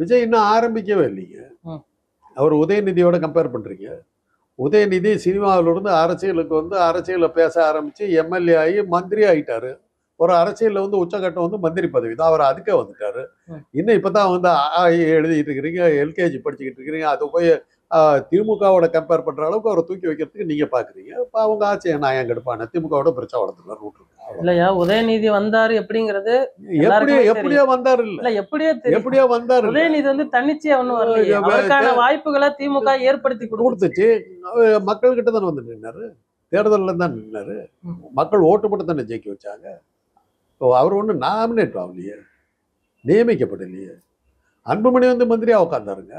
விஜய் இன்னும் ஆரம்பிக்கவே இல்லைங்க அவர் உதயநிதியோட கம்பேர் பண்ணுறீங்க உதயநிதி சினிமாவிலிருந்து அரசியலுக்கு வந்து அரசியல பேச ஆரம்பித்து எம்எல்ஏ ஆகி மந்திரி ஆகிட்டாரு ஒரு அரசியலில் வந்து உச்சகட்டம் வந்து மந்திரி பதவி தான் அவர் அதுக்கே வந்துட்டாரு இன்னும் இப்போ தான் வந்து எழுதிட்டு இருக்கிறீங்க எல்கேஜி படிச்சுக்கிட்டு இருக்கிறீங்க அது போய் திமுகவோட கம்பேர் பண்ணுற அளவுக்கு அவரை தூக்கி வைக்கிறதுக்கு நீங்கள் பார்க்குறீங்க இப்போ அவங்க ஆட்சி நான் எங்க திமுகவோட பிரச்சனை வளர்த்துலாம் ரூட் இல்லையா உதயநிதி வந்தாரு எப்படிங்கிறது எப்படியோ வந்தார் இல்ல எப்படியோ எப்படியோ வந்தார் உதயநிதி வந்து தன்னிச்சையா ஒண்ணு வரல வாய்ப்புகளை திமுக ஏற்படுத்தி கொடுத்துச்சு மக்கள் கிட்ட தானே வந்து நின்னாரு தேர்தலில் தான் நின்னாரு மக்கள் ஓட்டு போட்டு தானே ஜெயிக்க வச்சாங்க இப்போ அவர் ஒன்று நாமினேட் ஆகலையே நியமிக்கப்படலையே அன்புமணி வந்து மந்திரியாக உட்காந்தாருங்க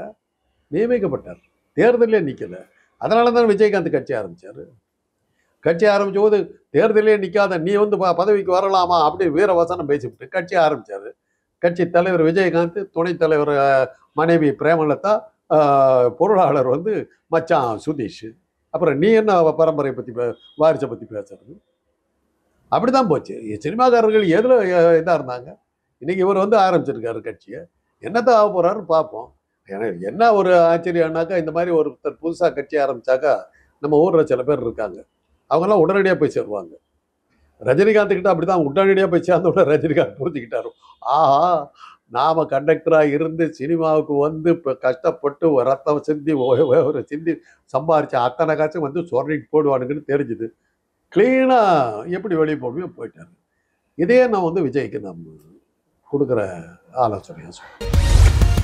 நியமிக்கப்பட்டார் தேர்தலே நிற்கலை அதனால தான் விஜயகாந்த் கட்சி ஆரம்பித்தார் கட்சி போது தேர்தலே நிற்காத நீ வந்து பதவிக்கு வரலாமா அப்படி வீரவசனம் பேசிவிட்டு கட்சி ஆரம்பித்தார் கட்சி தலைவர் விஜயகாந்த் துணைத் தலைவர் மனைவி பிரேமலதா பொருளாளர் வந்து மச்சான் சுதீஷ் அப்புறம் நீ என்ன பரம்பரை பற்றி வாரிசை பற்றி பேசுறது அப்படி தான் போச்சு சினிமாக்காரர்கள் எதில் இதாக இருந்தாங்க இன்றைக்கி இவர் வந்து ஆரம்பிச்சிருக்காரு கட்சியை என்னத்தான் ஆக போகிறாருன்னு பார்ப்போம் என்ன ஒரு ஆச்சரியம்னாக்கா இந்த மாதிரி ஒருத்தர் புதுசாக கட்சி ஆரம்பித்தாக்கா நம்ம ஊரில் சில பேர் இருக்காங்க அவங்கெல்லாம் உடனடியாக போய் சேருவாங்க ரஜினிகாந்த் கிட்ட அப்படி தான் உடனடியாக போய் சேர்ந்தோட ரஜினிகாந்த் புரிஞ்சுக்கிட்டாரு ஆஹா நாம் கண்டக்டராக இருந்து சினிமாவுக்கு வந்து இப்போ கஷ்டப்பட்டு ரத்தம் சிந்தி ஒரு சிந்தி சம்பாரித்த அத்தனை காசும் வந்து சொர்ணிட்டு போடுவானுங்கன்னு தெரிஞ்சுது க்ளீனாக எப்படி வெளியே போடுவோம் போயிட்டாரு இதே நான் வந்து விஜய்க்கு நம்ம கொடுக்குற ஆலோசனையாக சொல்லுவேன்